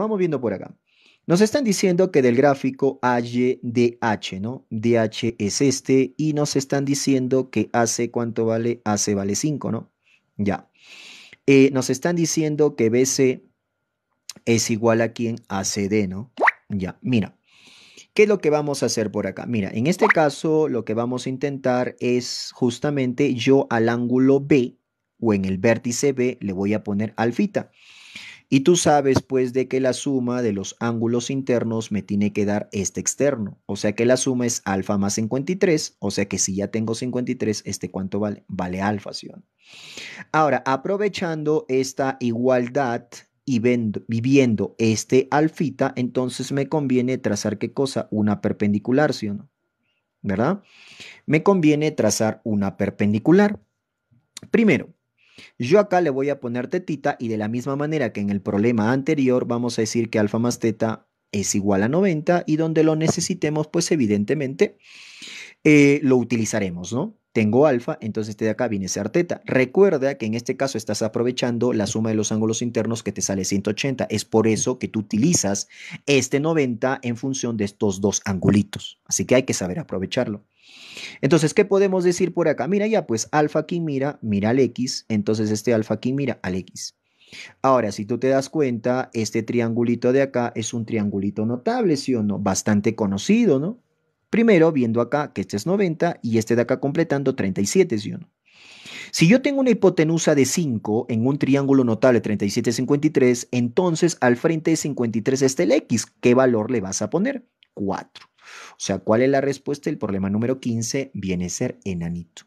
vamos viendo por acá. Nos están diciendo que del gráfico H, ¿no? DH es este y nos están diciendo que AC cuánto vale, AC vale 5, ¿no? Ya. Eh, nos están diciendo que BC es igual a quien ACD, ¿no? Ya, mira. ¿Qué es lo que vamos a hacer por acá? Mira, en este caso lo que vamos a intentar es justamente yo al ángulo B o en el vértice B le voy a poner alfita. Y tú sabes pues de que la suma de los ángulos internos me tiene que dar este externo. O sea que la suma es alfa más 53. O sea que si ya tengo 53, ¿este cuánto vale? Vale alfa, ¿sí? o no? Ahora, aprovechando esta igualdad y viviendo este alfita, entonces me conviene trazar qué cosa? Una perpendicular, ¿sí o no? ¿Verdad? Me conviene trazar una perpendicular. Primero, yo acá le voy a poner tetita y de la misma manera que en el problema anterior vamos a decir que alfa más teta es igual a 90 y donde lo necesitemos, pues evidentemente eh, lo utilizaremos, ¿no? tengo alfa, entonces este de acá viene a ser teta. Recuerda que en este caso estás aprovechando la suma de los ángulos internos que te sale 180. Es por eso que tú utilizas este 90 en función de estos dos angulitos. Así que hay que saber aprovecharlo. Entonces, ¿qué podemos decir por acá? Mira ya, pues alfa aquí mira, mira al x, entonces este alfa aquí mira al x. Ahora, si tú te das cuenta, este triangulito de acá es un triangulito notable, ¿sí o no? Bastante conocido, ¿no? Primero, viendo acá que este es 90 y este de acá completando 37, ¿sí 1. Si yo tengo una hipotenusa de 5 en un triángulo notable 37-53, entonces al frente de 53 está el X. ¿Qué valor le vas a poner? 4. O sea, ¿cuál es la respuesta? El problema número 15 viene a ser enanito.